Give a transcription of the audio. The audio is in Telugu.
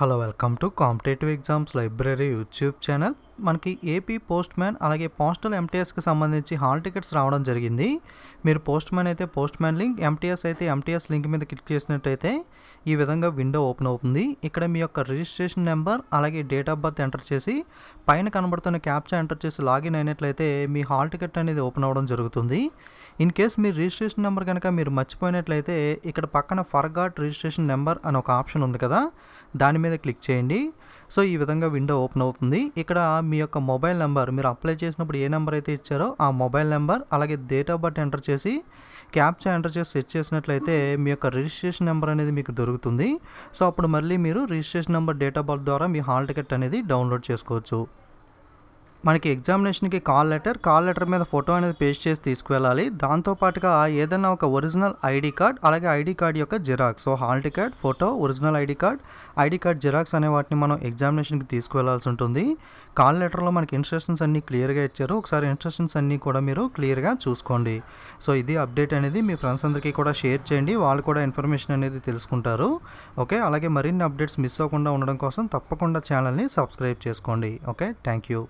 hello welcome to competitive exams library YouTube channel మనకి ఏపీ పోస్ట్ మ్యాన్ అలాగే పోస్టల్ ఎంటీఎస్కి సంబంధించి హాల్ టికెట్స్ రావడం జరిగింది మీరు పోస్ట్ మ్యాన్ అయితే పోస్ట్ మ్యాన్ లింక్ ఎంటీఎస్ అయితే ఎంటీఎస్ లింక్ మీద క్లిక్ చేసినట్టయితే ఈ విధంగా విండో ఓపెన్ అవుతుంది ఇక్కడ మీ యొక్క రిజిస్ట్రేషన్ నెంబర్ అలాగే డేట్ ఆఫ్ బర్త్ ఎంటర్ చేసి పైన కనబడుతున్న క్యాప్చా ఎంటర్ చేసి లాగిన్ అయినట్లయితే మీ హాల్ టికెట్ అనేది ఓపెన్ అవ్వడం జరుగుతుంది ఇన్ కేస్ మీ రిజిస్ట్రేషన్ నెంబర్ కనుక మీరు మర్చిపోయినట్లయితే ఇక్కడ పక్కన ఫర్గాట్ రిజిస్ట్రేషన్ నెంబర్ అని ఒక ఆప్షన్ ఉంది కదా దాని మీద క్లిక్ చేయండి సో ఈ విధంగా విండో ఓపెన్ అవుతుంది ఇక్కడ మీ యొక్క మొబైల్ నెంబర్ మీరు అప్లై చేసినప్పుడు ఏ నెంబర్ అయితే ఇచ్చారో ఆ మొబైల్ నెంబర్ అలాగే డేట్ ఆఫ్ బర్త్ ఎంటర్ చేసి క్యాప్చా ఎంటర్ చేసి సెట్ చేసినట్లయితే మీ యొక్క రిజిస్ట్రేషన్ నెంబర్ అనేది మీకు దొరుకుతుంది సో అప్పుడు మళ్ళీ మీరు registration number date of birth ద్వారా మీ హాల్ టికెట్ అనేది డౌన్లోడ్ చేసుకోవచ్చు మనకి ఎగ్జామినేషన్కి కాల్ లెటర్ కాల్ లెటర్ మీద ఫోటో అనేది పేస్ట్ చేసి తీసుకువెళ్ళాలి దాంతోపాటుగా ఏదైనా ఒక ఒరిజినల్ ఐడి కార్డ్ అలాగే ఐడి కార్డ్ యొక్క xerox so hall ticket photo original ID card ID card xerox అనే వాటిని మనం ఎగ్జామినేషన్కి తీసుకువెళ్లాల్సి ఉంటుంది కాల్ లెటర్లో మనకి ఇన్స్ట్రక్షన్స్ అన్నీ క్లియర్గా ఇచ్చారు ఒకసారి ఇన్స్ట్రక్షన్స్ అన్నీ కూడా మీరు క్లియర్గా చూసుకోండి సో ఇది అప్డేట్ అనేది మీ ఫ్రెండ్స్ అందరికీ కూడా షేర్ చేయండి వాళ్ళు కూడా ఇన్ఫర్మేషన్ అనేది తెలుసుకుంటారు ఓకే అలాగే మరిన్ని అప్డేట్స్ మిస్ అవ్వకుండా ఉండడం కోసం తప్పకుండా ఛానల్ని సబ్స్క్రైబ్ చేసుకోండి ఓకే థ్యాంక్ యూ